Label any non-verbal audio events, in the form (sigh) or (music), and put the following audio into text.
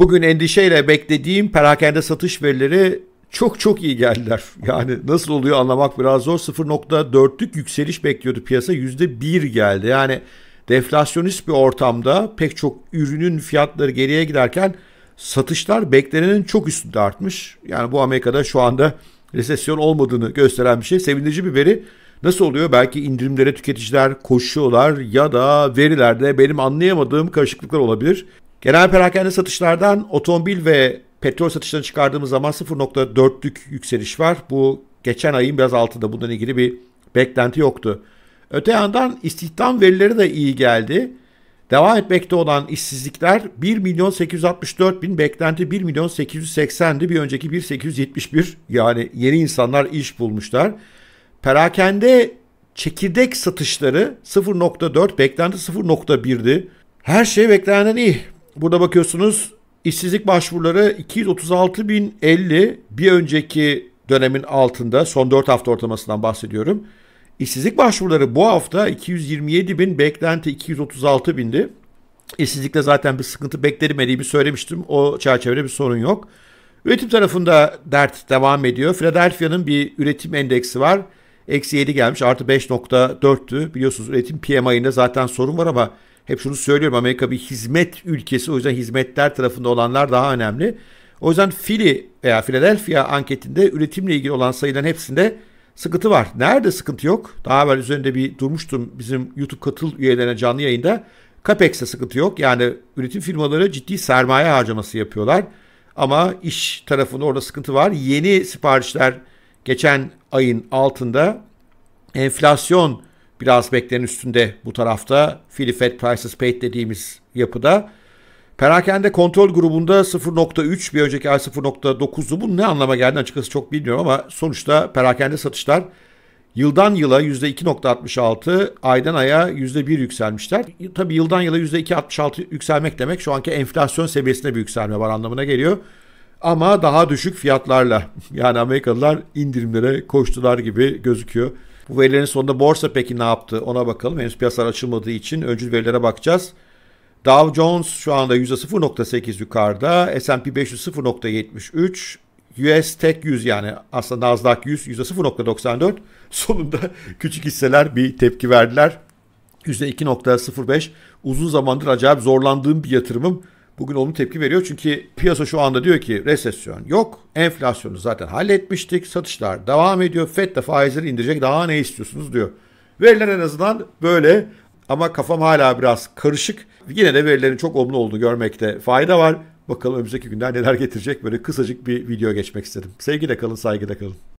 Bugün endişeyle beklediğim perakende satış verileri çok çok iyi geldiler. Yani nasıl oluyor anlamak biraz zor. 0.4'lük yükseliş bekliyordu piyasa. %1 geldi. Yani deflasyonist bir ortamda pek çok ürünün fiyatları geriye giderken satışlar beklenenin çok üstünde artmış. Yani bu Amerika'da şu anda resesyon olmadığını gösteren bir şey. Sevindirici bir veri. Nasıl oluyor? Belki indirimlere tüketiciler koşuyorlar ya da verilerde benim anlayamadığım karışıklıklar olabilir. Genel perakende satışlardan otomobil ve petrol satışlarını çıkardığımız zaman 0.4'lük yükseliş var. Bu geçen ayın biraz altında bundan ilgili bir beklenti yoktu. Öte yandan istihdam verileri de iyi geldi. Devam etmekte olan işsizlikler 1 milyon 864 bin beklenti 1 milyon 880'di. Bir önceki 1 871 yani yeni insanlar iş bulmuşlar. Perakende çekirdek satışları 0.4 beklenti 0.1'di. Her şey beklenenden iyi. Burada bakıyorsunuz işsizlik başvuruları 236.050 bir önceki dönemin altında son 4 hafta ortalamasından bahsediyorum. İşsizlik başvuruları bu hafta 227 bin, beklenti 236 bindi. İşsizlikte zaten bir sıkıntı beklemediğimi söylemiştim. O çerçevede bir sorun yok. Üretim tarafında dert devam ediyor. Philadelphia'nın bir üretim endeksi var. Eksi 7 gelmiş artı 5.4'tü. Biliyorsunuz üretim PMI'nde zaten sorun var ama hep şunu söylüyorum Amerika bir hizmet ülkesi o yüzden hizmetler tarafında olanlar daha önemli. O yüzden Philly veya Philadelphia anketinde üretimle ilgili olan sayıların hepsinde sıkıntı var. Nerede sıkıntı yok? Daha evvel üzerinde bir durmuştum bizim YouTube katıl üyelerine canlı yayında. CAPEX'te sıkıntı yok. Yani üretim firmaları ciddi sermaye harcaması yapıyorlar. Ama iş tarafında orada sıkıntı var. Yeni siparişler geçen ayın altında enflasyon Biraz beklerin üstünde bu tarafta. Filifet Prices Paid dediğimiz yapıda. Perakende kontrol grubunda 0.3 bir önceki ay 0.9'du. Bu ne anlama geldi açıkçası çok bilmiyorum ama sonuçta perakende satışlar yıldan yıla %2.66, aydan aya %1 yükselmişler. Tabii yıldan yıla %2.66 yükselmek demek şu anki enflasyon seviyesinde bir yükselme var anlamına geliyor. Ama daha düşük fiyatlarla yani Amerikalılar indirimlere koştular gibi gözüküyor. Bu verilerin sonunda borsa peki ne yaptı ona bakalım. Henüz piyasalar açılmadığı için öncül verilere bakacağız. Dow Jones şu anda %0.8 yukarıda. S&P 500 0.73. US Tech 100 yani aslında Nasdaq 100 %0.94. (laughs) Sonunda küçük hisseler bir tepki verdiler. %2.05. Uzun zamandır acayip zorlandığım bir yatırımım. Bugün olumlu tepki veriyor çünkü piyasa şu anda diyor ki resesyon yok. Enflasyonu zaten halletmiştik. Satışlar devam ediyor. FED de faizleri indirecek. Daha ne istiyorsunuz diyor. Veriler en azından böyle ama kafam hala biraz karışık. Yine de verilerin çok olumlu olduğunu görmekte fayda var. Bakalım önümüzdeki günler neler getirecek. Böyle kısacık bir video geçmek istedim. Sevgiyle kalın, saygıyla kalın.